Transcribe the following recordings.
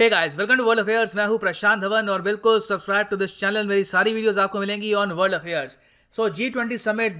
Hey guys, welcome to world Affairs. मैं हूं प्रशांत धवन और बिल्कुल सब्सक्राइब टू दिस चैनल मेरी सारी वीडियोस आपको मिलेंगी on world affairs so G twenty summit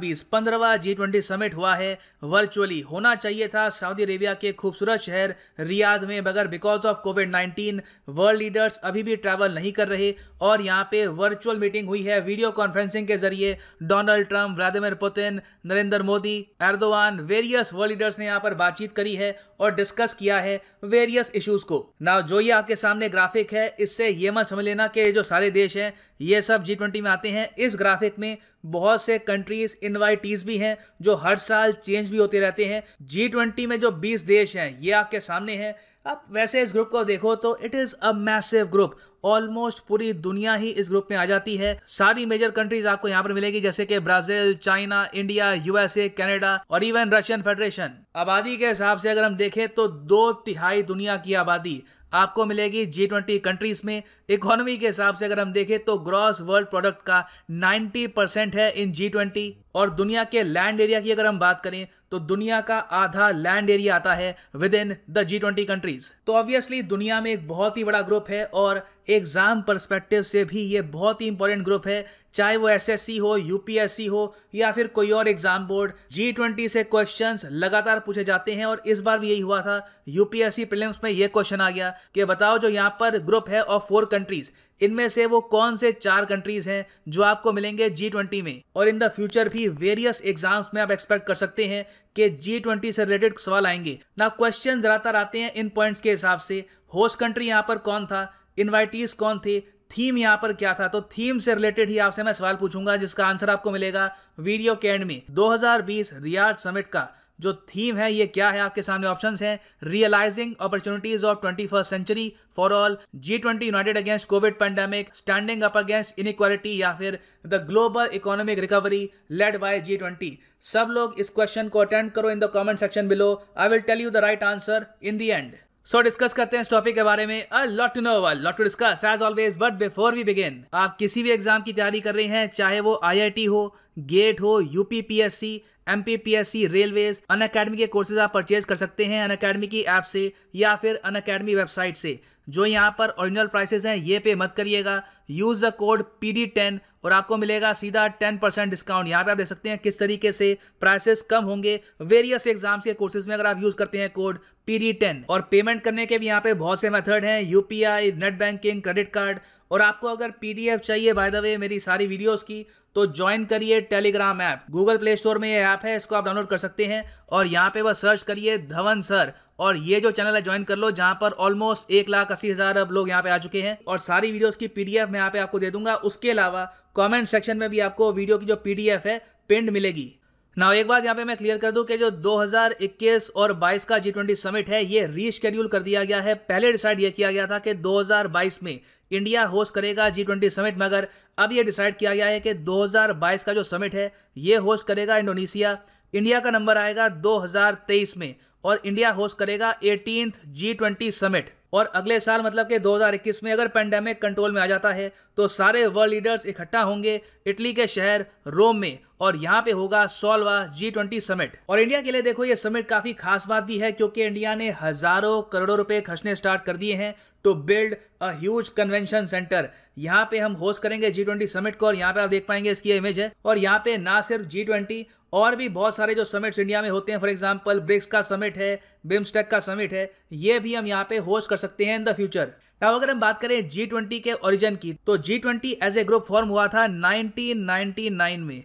बीस पंद्रहवा जी ट्वेंटी समिट हुआ है वर्चुअली होना चाहिए था सऊदी अरेबिया के खूबसूरत शहर रियाद में मगर because of covid nineteen world leaders अभी भी ट्रैवल नहीं कर रहे और यहाँ पे वर्चुअल मीटिंग हुई है वीडियो कॉन्फ्रेंसिंग के जरिए Donald Trump Vladimir Putin Narendra Modi Erdogan various world leaders ने यहाँ पर बातचीत करी है और डिस्कस किया है वेरियस इशूज को ना जो ये आपके सामने ग्राफिक है इससे ये मत समझ लेना कि जो सारे देश हैं ये सब जी में आते हैं इस ग्राफिक में में बहुत से कंट्रीज इनवाइटीज भी हैं जो हर साल चेंज भी होते रहते हैं जी ट्वेंटी में जो बीस देश हैं ये आपके सामने हैं आप वैसे इस ग्रुप को देखो तो it is a massive group almost पूरी दुनिया ही इस ग्रुप में आ जाती है सारी मेजर कंट्रीज आपको यहाँ पर मिलेगी जैसे कि Brazil China India USA Canada और इवन रशियन फेडरेशन आबादी के हिसाब से अगर हम देखें तो दो तिहाई दुनिया की आबादी आपको मिलेगी जी ट्वेंटी कंट्रीज में इकोनॉमी के हिसाब से अगर हम देखें तो ग्रॉस वर्ल्ड प्रोडक्ट का 90 परसेंट है इन जी ट्वेंटी और दुनिया के लैंड एरिया की अगर हम बात करें तो दुनिया का आधा लैंड एरिया आता है within the G twenty countries तो ऑब्वियसली दुनिया में एक बहुत ही बड़ा ग्रुप है और एग्जाम परस्पेक्टिव से भी ये बहुत ही इंपॉर्टेंट ग्रुप है चाहे वो एस हो यूपीएससी हो या फिर कोई और एग्जाम बोर्ड जी ट्वेंटी से क्वेश्चंस लगातार पूछे जाते हैं और इस बार भी यही हुआ था यूपीएससी प्रीलिम्स में ये क्वेश्चन आ गया कि बताओ जो यहाँ पर ग्रुप है ऑफ फोर कंट्रीज इनमें से वो कौन से चार कंट्रीज हैं जो आपको मिलेंगे जी ट्वेंटी में और इन द फ्यूचर भी वेरियस एग्जाम्स में आप एक्सपेक्ट कर सकते हैं कि जी ट्वेंटी से रिलेटेड सवाल आएंगे ना क्वेश्चन ज्यादातर आते हैं इन पॉइंट्स के हिसाब से होस्ट कंट्री यहाँ पर कौन था इन्वाइटीज कौन थे थीम यहाँ पर क्या था तो थीम से रिलेटेड ही आपसे मैं सवाल पूछूंगा जिसका आंसर आपको मिलेगा वीडियो के एंड में 2020 रियाद समिट का जो थीम है ये क्या है आपके सामने ऑप्शन है realising opportunities of twenty first century for all G twenty united against covid pandemic standing up against inequality या फिर the global economic recovery led by G twenty सब लोग इस क्वेश्चन को अटेंड करो in the comment section below I will tell you the right answer in the end so discuss करते हैं इस टॉपिक के बारे में a lot to know a lot to discuss as always but before we begin आप किसी भी exam की तैयारी कर रहे हैं चाहे वो आईआईटी हो गेट हो UPPSC M P P S C railways Unacademy के कोर्सेज आप परचेज कर सकते हैं अन अकेडमी की ऐप से या फिर अन अकेडमी वेबसाइट से जो यहाँ पर ओरिजिनल प्राइसेस हैं ये पे मत करिएगा use the code P D ten और आपको मिलेगा सीधा टेन परसेंट डिस्काउंट यहाँ पे आप देख सकते हैं किस तरीके से प्राइसेस कम होंगे वेरियस एग्जाम्स के कोर्सेज में अगर आप यूज़ करते हैं कोड पी डी टेन और पेमेंट करने के भी यहाँ पे बहुत से मेथड हैं U P I net banking credit card और आपको अगर पी डी एफ चाहिए बाय द वे मेरी सारी वीडियोज़ की तो ज्वाइन करिए Telegram app Google Play Store में ये ऐप है इसको आप डाउनलोड कर सकते हैं और यहाँ पे वह सर्च करिए धवन सर और ये जो चैनल है ज्वाइन कर लो जहां पर ऑलमोस्ट एक लाख अस्सी हज़ार अब लोग यहाँ पे आ चुके हैं और सारी वीडियोस की पीडीएफ मैं यहाँ पे आपको दे दूंगा उसके अलावा कमेंट सेक्शन में भी आपको वीडियो की जो पीडीएफ है पेंड मिलेगी ना एक बात यहाँ पे मैं क्लियर कर दूं कि जो 2021 और 22 का जी ट्वेंटी समिट है ये रीशेड्यूल कर दिया गया है पहले डिसाइड यह किया गया था कि 2022 में इंडिया होस्ट करेगा जी ट्वेंटी समिट मगर अब यह डिसाइड किया गया है कि 2022 का जो समिट है ये होस्ट करेगा इंडोनेशिया इंडिया का नंबर आएगा 2023 में और इंडिया होस्ट करेगा एटीन जी ट्वेंटी समिट और अगले साल मतलब के 2021 में अगर पेंडेमिक कंट्रोल में आ जाता है तो सारे वर्ल्ड लीडर्स इकट्ठा होंगे इटली के शहर रोम में और यहाँ पे होगा सोलवा जी ट्वेंटी समिट और इंडिया के लिए देखो ये समिट काफी खास बात भी है क्योंकि इंडिया ने हजारों करोड़ों रुपए खर्चने स्टार्ट कर दिए हैं to build a huge convention centre यहाँ पे हम होस्ट करेंगे जी ट्वेंटी समिट को और यहाँ पे आप देख पाएंगे इसकी इमेज है और यहाँ पे ना सिर्फ जी ट्वेंटी और भी बहुत सारे जो समिट्स इंडिया में होते हैं फॉर एग्जाम्पल ब्रिक्स का समिट है बिम्स्टेक का समिट है ये भी हम यहाँ पे होस्ट कर सकते हैं इन द फ्यूचर अब अगर हम बात करें जी ट्वेंटी के ओरिजिन की तो G twenty as a group form हुआ था 1999 में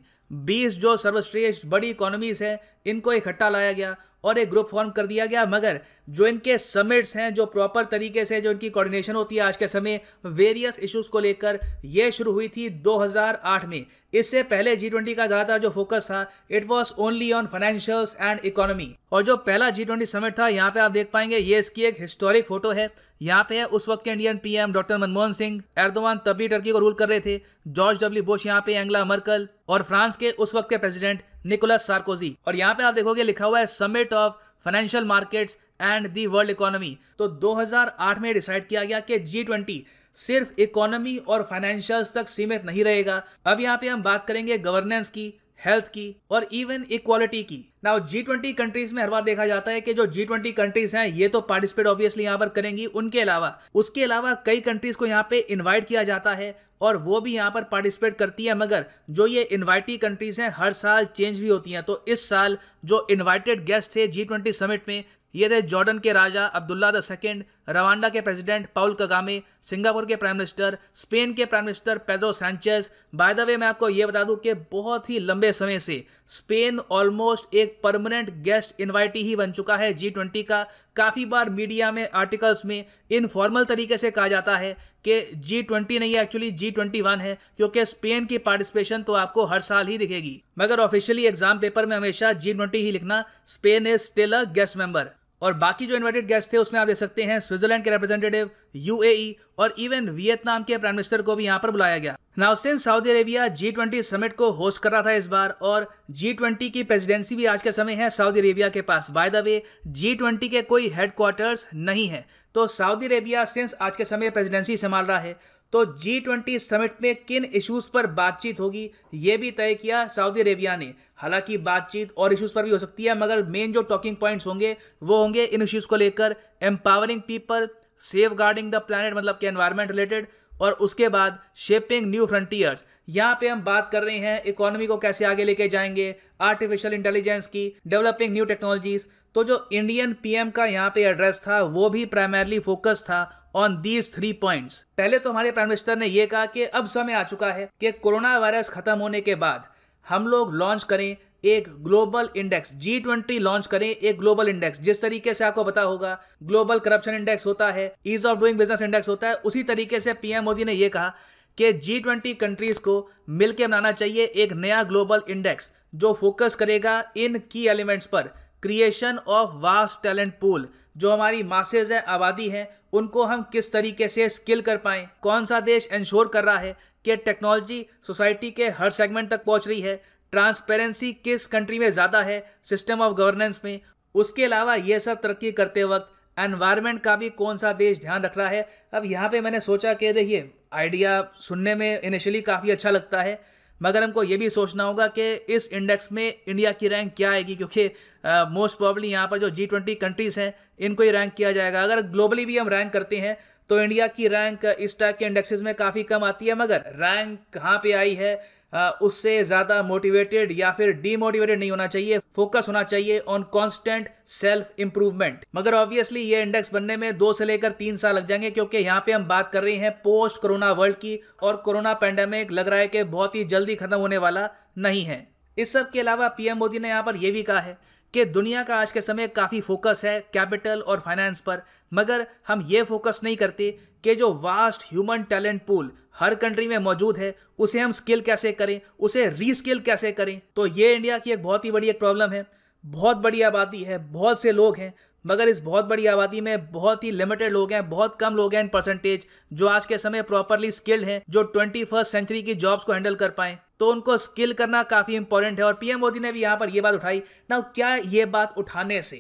20 जो सर्वश्रेष्ठ बड़ी इकोनॉमीज हैं इनको इकट्ठा लाया गया और एक ग्रुप फॉर्म कर दिया गया मगर जो इनके समिट्स हैं जो प्रॉपर तरीके से जो इनकी कोऑर्डिनेशन होती है आज के समय वेरियस इश्यूज को लेकर यह शुरू हुई थी 2008 में इससे पहले जी ट्वेंटी का ज्यादातर जो फोकस था it was only on financials and economy और जो पहला जी ट्वेंटी समिट था यहाँ पे आप देख पाएंगे ये इसकी एक हिस्टोरिक फोटो है यहाँ पे है उस वक्त के Indian PM doctor Manmohan Singh Erdogan तभी टर्की को रूल कर रहे थे जॉर्ज डब्ल्यू बुश यहाँ पे एंगला मर्कल और फ्रांस के उस वक्त के प्रेसिडेंट निकोलस सार्कोजी और यहाँ पे आप देखोगे लिखा हुआ है summit of financial markets and the world economy तो 2008 में डिसाइड किया गया कि जी ट्वेंटी सिर्फ इकोनॉमी और फाइनेंशियल्स तक सीमित नहीं रहेगा अब यहाँ पे हम बात करेंगे गवर्नेंस की हेल्थ की और इवन इक्वालिटी की नाउ जी ट्वेंटी कंट्रीज में हर बार देखा जाता है कि जो जी ट्वेंटी कंट्रीज हैं ये तो पार्टिसिपेट ऑब्वियसली यहाँ पर करेंगी उनके अलावा उसके अलावा कई कंट्रीज को यहाँ पे इनवाइट किया जाता है और वो भी यहाँ पर पार्टिसिपेट करती है मगर जो ये इन्वाइटी कंट्रीज हैं हर साल चेंज भी होती हैं तो इस साल जो इन्वाइटेड गेस्ट थे जी ट्वेंटी समिट में ये थे जॉर्डन के राजा अब्दुल्ला द सेकेंड रवांडा के प्रेसिडेंट पाउल कगामे सिंगापुर के प्राइम मिनिस्टर स्पेन के prime minister Pedro Sanchez by the way मैं आपको ये बता दूं कि बहुत ही लंबे समय से स्पेन ऑलमोस्ट एक परमानेंट गेस्ट इन्वाइटी ही बन चुका है जी ट्वेंटी का काफ़ी बार मीडिया में आर्टिकल्स में इनफॉर्मल तरीके से कहा जाता है कि जी ट्वेंटी नहीं है एक्चुअली जी ट्वेंटी वन है क्योंकि स्पेन की पार्टिसिपेशन तो आपको हर साल ही दिखेगी मगर ऑफिशियली एग्जाम पेपर में हमेशा जी ट्वेंटी ही लिखना Spain is still a guest member और बाकी जो इन्वाइटेड गेस्ट थे उसमें आप देख सकते हैं स्विट्जरलैंड के रिप्रेजेंटेटिव यूएई e और इवन वियतनाम के प्राइम मिनिस्टर को भी यहां पर बुलाया गया since Saudi Arabia G twenty summit को होस्ट कर रहा था इस बार और जी ट्वेंटी की प्रेसिडेंसी भी तो आज के समय है सऊदी अरेबिया के पास by the way G twenty के कोई हेडक्वार्टर्स नहीं है तो सऊदी अरेबिया सिंस आज के समय प्रेसिडेंसी संभाल रहा है तो जी ट्वेंटी समिट में किन इश्यूज पर बातचीत होगी ये भी तय किया सऊदी अरेबिया ने हालांकि बातचीत और इश्यूज पर भी हो सकती है मगर मेन जो टॉकिंग पॉइंट्स होंगे वो होंगे इन इश्यूज को लेकर empowering people safeguarding the planet मतलब कि एनवायरमेंट रिलेटेड और उसके बाद शेपिंग न्यू फ्रंटियर्स यहाँ पे हम बात कर रहे हैं इकोनॉमी को कैसे आगे लेके जाएंगे आर्टिफिशियल इंटेलिजेंस की डेवलपिंग न्यू टेक्नोलॉजीज तो जो इंडियन पीएम का यहाँ पे एड्रेस था वो भी प्राइमरली फोकस था ऑन दीज थ्री पॉइंट्स पहले तो हमारे प्राइम मिनिस्टर ने यह कहा कि अब समय आ चुका है कि कोरोना वायरस खत्म होने के बाद हम लोग लॉन्च करें एक global index G twenty launch करें एक ग्लोबल इंडेक्स जिस तरीके से आपको पता होगा ग्लोबल करप्शन इंडेक्स होता है ease of doing business index होता है उसी तरीके से पीएम मोदी ने यह कहा कि जी ट्वेंटी कंट्रीज को मिलकर बनाना चाहिए एक नया ग्लोबल इंडेक्स जो फोकस करेगा इन की एलिमेंट्स पर creation of vast talent pool जो हमारी मासेज है आबादी है उनको हम किस तरीके से स्किल कर पाएँ कौन सा देश इंश्योर कर रहा है कि टेक्नोलॉजी सोसाइटी के हर सेगमेंट तक पहुँच रही है ट्रांसपेरेंसी किस कंट्री में ज़्यादा है सिस्टम ऑफ गवर्नेंस में उसके अलावा ये सब तरक्की करते वक्त एनवायरनमेंट का भी कौन सा देश ध्यान रख रहा है अब यहाँ पे मैंने सोचा कि देखिए आइडिया सुनने में इनिशियली काफ़ी अच्छा लगता है मगर हमको ये भी सोचना होगा कि इस इंडेक्स में इंडिया की रैंक क्या आएगी क्योंकि मोस्ट प्रॉब्ली यहाँ पर जो जी ट्वेंटी कंट्रीज़ हैं इनको ही रैंक किया जाएगा अगर ग्लोबली भी हम रैंक करते हैं तो इंडिया की रैंक इस टाइप के इंडेक्सेस में काफ़ी कम आती है मगर रैंक कहाँ पे आई है उससे ज़्यादा मोटिवेटेड या फिर डीमोटिवेटेड नहीं होना चाहिए फोकस होना चाहिए ऑन कॉन्स्टेंट सेल्फ इंप्रूवमेंट मगर ऑब्वियसली ये इंडेक्स बनने में दो से लेकर तीन साल लग जाएंगे क्योंकि यहाँ पे हम बात कर रहे हैं पोस्ट कोरोना वर्ल्ड की और कोरोना पैंडेमिक लग रहा है कि बहुत ही जल्दी खत्म होने वाला नहीं है इस सब के अलावा पीएम मोदी ने यहाँ पर यह भी कहा है कि दुनिया का आज के समय काफ़ी फोकस है कैपिटल और फाइनेंस पर मगर हम ये फोकस नहीं करते कि जो वास्ट ह्यूमन टैलेंट पूल हर कंट्री में मौजूद है उसे हम स्किल कैसे करें उसे रीस्किल कैसे करें तो ये इंडिया की एक बहुत ही बड़ी एक प्रॉब्लम है बहुत बड़ी आबादी है बहुत से लोग हैं मगर इस बहुत बड़ी आबादी में बहुत ही लिमिटेड लोग हैं बहुत कम लोग हैं इन परसेंटेज जो आज के समय प्रॉपरली स्किल्ड हैं जो ट्वेंटी फर्स्ट सेंचुरी की जॉब्स को हैंडल कर पाएँ तो उनको स्किल करना काफ़ी इंपॉर्टेंट है और पीएम मोदी ने भी यहाँ पर ये बात उठाई ना क्या ये बात उठाने से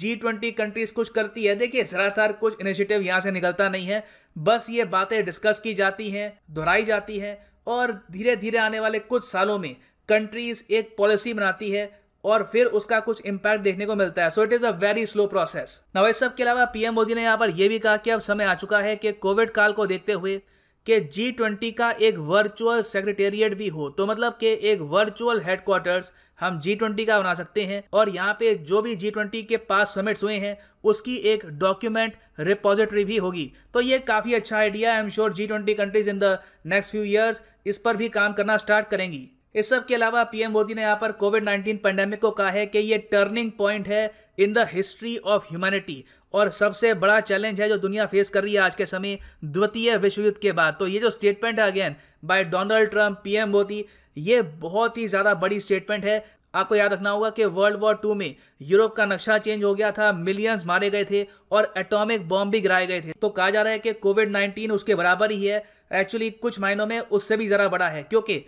जी ट्वेंटी कंट्रीज कुछ करती है देखिए जरातार कुछ इनिशिएटिव यहाँ से निकलता नहीं है बस ये बातें डिस्कस की जाती हैं दोहराई जाती हैं और धीरे धीरे आने वाले कुछ सालों में कंट्रीज एक पॉलिसी बनाती है और फिर उसका कुछ इम्पैक्ट देखने को मिलता है so it is a very slow process नवेज सब के अलावा पीएम मोदी ने यहाँ पर यह भी कहा कि अब समय आ चुका है कि कोविड काल को देखते हुए कि जी ट्वेंटी का एक वर्चुअल सेक्रेटेरिएट भी हो तो मतलब कि एक वर्चुअल हेडक्वार्टर्स हम जी ट्वेंटी का बना सकते हैं और यहाँ पे जो भी जी ट्वेंटी के पास समिट्स हुए हैं उसकी एक डॉक्यूमेंट रिपोजिटरी भी होगी तो ये काफ़ी अच्छा idea I am sure G twenty countries in the next few years इस पर भी काम करना स्टार्ट करेंगी इस सब के अलावा पीएम मोदी ने यहाँ पर कोविड 19 पेंडेमिक को कहा है कि ये टर्निंग पॉइंट है in the history of humanity और सबसे बड़ा चैलेंज है जो दुनिया फेस कर रही है आज के समय द्वितीय विश्व युद्ध के बाद तो ये जो स्टेटमेंट है again by Donald Trump PM Modi ये बहुत ही ज़्यादा बड़ी स्टेटमेंट है आपको याद रखना होगा कि वर्ल्ड वॉर टू में यूरोप का नक्शा चेंज हो गया था मिलियंस मारे गए थे और एटॉमिक बॉम्ब भी गिराए गए थे तो कहा जा रहा है कि कोविड 19 उसके बराबर ही है एक्चुअली कुछ मायनों में उससे भी ज़रा बड़ा है क्योंकि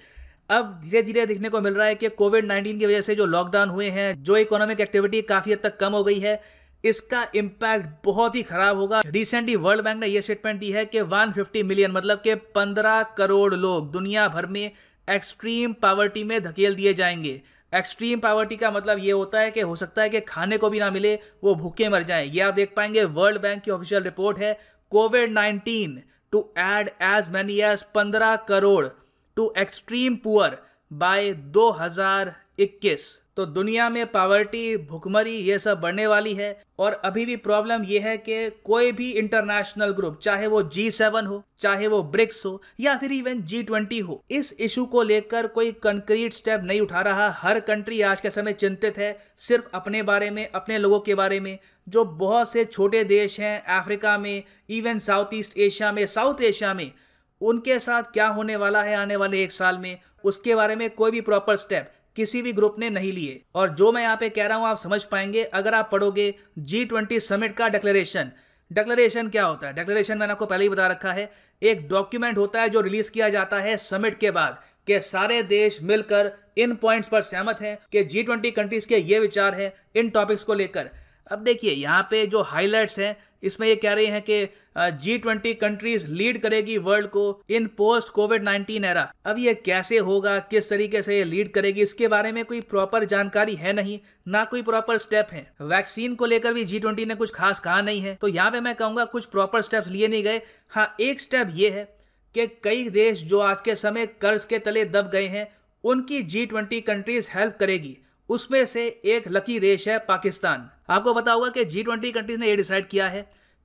अब धीरे धीरे देखने को मिल रहा है कि कोविड नाइन्टीन की वजह से जो लॉकडाउन हुए हैं जो इकोनॉमिक एक्टिविटी काफ़ी हद तक कम हो गई है इसका इम्पैक्ट बहुत ही खराब होगा रिसेंटली वर्ल्ड बैंक ने यह स्टेटमेंट दी है कि 150 मिलियन मतलब के 15 करोड़ लोग दुनिया भर में एक्सट्रीम पावर्टी में धकेल दिए जाएंगे एक्सट्रीम पावर्टी का मतलब ये होता है कि हो सकता है कि खाने को भी ना मिले वो भूखे मर जाएं ये आप देख पाएंगे वर्ल्ड बैंक की ऑफिशियल रिपोर्ट है COVID nineteen to add as many as पंद्रह crore to extreme poor by 2021 तो दुनिया में पावर्टी भुखमरी ये सब बढ़ने वाली है और अभी भी प्रॉब्लम ये है कि कोई भी इंटरनेशनल ग्रुप चाहे वो जी सेवन हो चाहे वो ब्रिक्स हो या फिर इवन जी ट्वेंटी हो इस इशू को लेकर कोई कंक्रीट स्टेप नहीं उठा रहा हर कंट्री आज के समय चिंतित है सिर्फ अपने बारे में अपने लोगों के बारे में जो बहुत से छोटे देश हैं अफ्रीका में इवन साउथ ईस्ट एशिया में साउथ एशिया में उनके साथ क्या होने वाला है आने वाले एक साल में उसके बारे में कोई भी प्रॉपर स्टेप किसी भी ग्रुप ने नहीं लिए और जो मैं यहाँ पे कह रहा हूँ आप समझ पाएंगे अगर आप पढ़ोगे जी ट्वेंटी समिट का डिक्लेरेशन डिक्लेरेशन क्या होता है डिक्लेरेशन मैंने आपको पहले ही बता रखा है एक डॉक्यूमेंट होता है जो रिलीज किया जाता है समिट के बाद के सारे देश मिलकर इन पॉइंट्स पर सहमत हैं कि जी ट्वेंटी कंट्रीज के ये विचार हैं इन टॉपिक्स को लेकर अब देखिए यहाँ पे जो हाईलाइट्स हैं इसमें ये कह रहे हैं कि जी ट्वेंटी कंट्रीज लीड करेगी वर्ल्ड को in post COVID nineteen era अब ये कैसे होगा किस तरीके से ये लीड करेगी इसके बारे में कोई प्रॉपर जानकारी है नहीं ना कोई प्रॉपर स्टेप है वैक्सीन को लेकर भी जी ट्वेंटी ने कुछ खास कहा नहीं है तो यहाँ पे मैं कहूँगा कुछ प्रॉपर स्टेप्स लिए नहीं गए हाँ एक स्टेप ये है कि कई देश जो आज के समय कर्ज के तले दब गए हैं उनकी जी ट्वेंटी कंट्रीज हेल्प करेगी उसमें से एक लकी देश है पाकिस्तान आपको पता होगा कि जी ट्वेंटी कंट्रीज ने ये डिसाइड किया है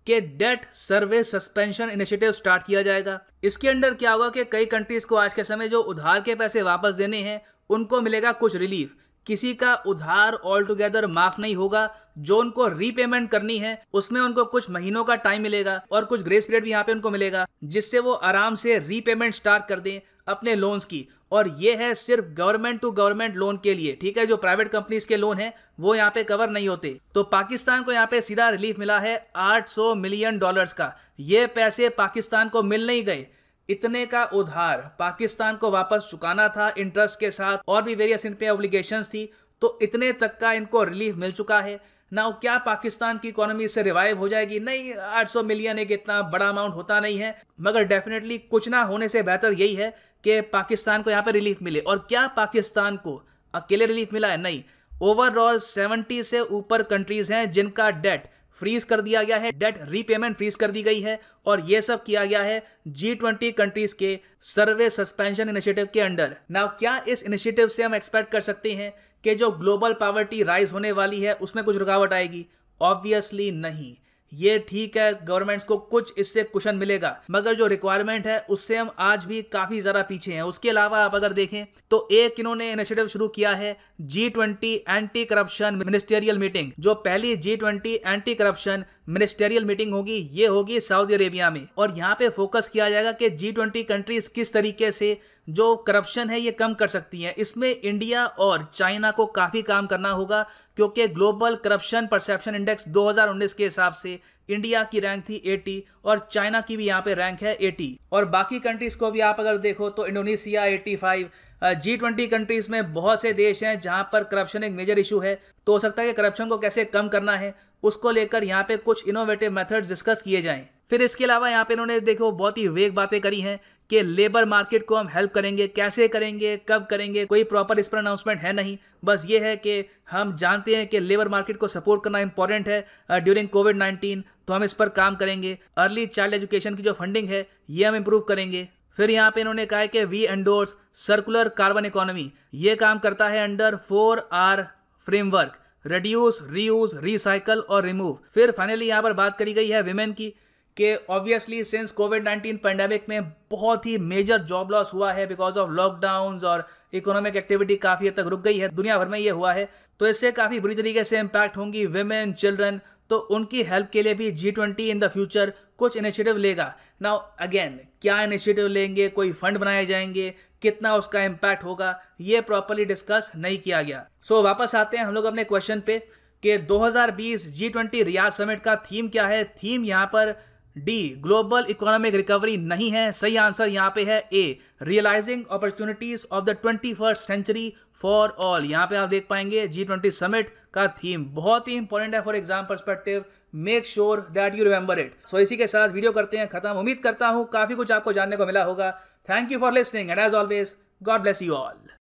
कि debt service suspension initiative start किया जाएगा इसके अंडर क्या होगा कि कई कंट्रीज को आज के समय जो उधार के पैसे वापस देने हैं उनको मिलेगा कुछ रिलीफ किसी का उधार ऑल टुगेदर माफ नहीं होगा जो उनको रीपेमेंट करनी है उसमें उनको कुछ महीनों का टाइम मिलेगा और कुछ ग्रेस पीरियड भी यहाँ पे उनको मिलेगा जिससे वो आराम से रीपेमेंट स्टार्ट कर दें अपने लोन्स की और ये है सिर्फ गवर्नमेंट टू गवर्नमेंट लोन के लिए ठीक है जो प्राइवेट कंपनीज के लोन है वो यहाँ पे कवर नहीं होते तो पाकिस्तान को यहाँ पे सीधा रिलीफ मिला है 800 मिलियन डॉलर्स का ये पैसे पाकिस्तान को मिल नहीं गए इतने का उधार पाकिस्तान को वापस चुकाना था इंटरेस्ट के साथ और भी वेरियस इन पे ऑब्लिगेशन थी तो इतने तक का इनको रिलीफ मिल चुका है ना क्या पाकिस्तान की इकोनॉमी इससे रिवाइव हो जाएगी नहीं 800 मिलियन एक इतना बड़ा अमाउंट होता नहीं है मगर डेफिनेटली कुछ ना होने से बेहतर यही है कि पाकिस्तान को यहाँ पर रिलीफ मिले और क्या पाकिस्तान को अकेले रिलीफ मिला है नहीं ओवरऑल 70 से ऊपर कंट्रीज हैं जिनका डेट फ्रीज कर दिया गया है डेट रीपेमेंट फ्रीज कर दी गई है और ये सब किया गया है जी ट्वेंटी कंट्रीज के सर्वे सस्पेंशन इनिशिएटिव के अंडर ना क्या इस इनिशिएटिव से हम एक्सपेक्ट कर सकते हैं कि जो ग्लोबल पावर्टी राइज होने वाली है उसमें कुछ रुकावट आएगी ऑब्वियसली नहीं ये ठीक है गवर्नमेंट्स को कुछ इससे क्वेश्चन मिलेगा मगर जो रिक्वायरमेंट है उससे हम आज भी काफ़ी ज़्यादा पीछे हैं उसके अलावा आप अगर देखें तो एक इन्होंने इनिशिएटिव शुरू किया है G twenty anti corruption ministerial meeting जो पहली G twenty anti corruption ministerial meeting होगी ये होगी सऊदी अरेबिया में और यहाँ पे फोकस किया जाएगा कि जी ट्वेंटी कंट्रीज किस तरीके से जो करप्शन है ये कम कर सकती हैं इसमें इंडिया और चाइना को काफ़ी काम करना होगा क्योंकि ग्लोबल करप्शन परसेप्शन इंडेक्स 2019 के हिसाब से इंडिया की रैंक थी 80 और चाइना की भी यहाँ पे रैंक है 80 और बाकी कंट्रीज़ को भी आप अगर देखो तो इंडोनेशिया 85 जी ट्वेंटी कंट्रीज़ में बहुत से देश हैं जहाँ पर करप्शन एक मेजर इशू है तो हो सकता है कि करप्शन को कैसे कम करना है उसको लेकर यहाँ पे कुछ इनोवेटिव मेथड डिस्कस किए जाएँ फिर इसके अलावा यहाँ पे इन्होंने देखो बहुत ही वेग बातें करी हैं कि लेबर मार्केट को हम हेल्प करेंगे कैसे करेंगे कब करेंगे कोई प्रॉपर इस पर अनाउंसमेंट है नहीं बस ये है कि हम जानते हैं कि लेबर मार्केट को सपोर्ट करना इंपॉर्टेंट है ड्यूरिंग कोविड नाइन्टीन तो हम इस पर काम करेंगे अर्ली चाइल्ड एजुकेशन की जो फंडिंग है ये हम इम्प्रूव करेंगे फिर यहाँ पे इन्होंने कहा है कि we endorse circular carbon economy ये काम करता है under four R framework reduce reuse recycle और रिमूव फिर फाइनली यहाँ पर बात करी गई है वीमेन की कि obviously since COVID nineteen pandemic में बहुत ही मेजर जॉब लॉस हुआ है बिकॉज ऑफ लॉकडाउन और इकोनॉमिक एक्टिविटी काफ़ी हद तक रुक गई है दुनिया भर में ये हुआ है तो इससे काफ़ी बुरी तरीके से इम्पैक्ट होंगी वेमेन चिल्ड्रन तो उनकी हेल्प के लिए भी G twenty in the future कुछ इनिशिएटिव लेगा नाउ अगेन क्या इनिशिएटिव लेंगे कोई फंड बनाए जाएंगे कितना उसका इम्पैक्ट होगा ये प्रॉपरली डिस्कस नहीं किया गया सो so, वापस आते हैं हम लोग अपने क्वेश्चन पे कि 2020 जी ट्वेंटी रियाज समिट का थीम क्या है थीम यहाँ पर डी ग्लोबल इकोनॉमिक रिकवरी नहीं है सही आंसर यहाँ पे है A realising opportunities of the twenty first century for all यहाँ पे आप देख पाएंगे जी ट्वेंटी समिट का थीम बहुत ही इंपॉर्टेंट है for exam perspective make sure that you remember it so इसी के साथ वीडियो करते हैं खत्म उम्मीद करता हूँ काफी कुछ आपको जानने को मिला होगा thank you for listening and as always God bless you all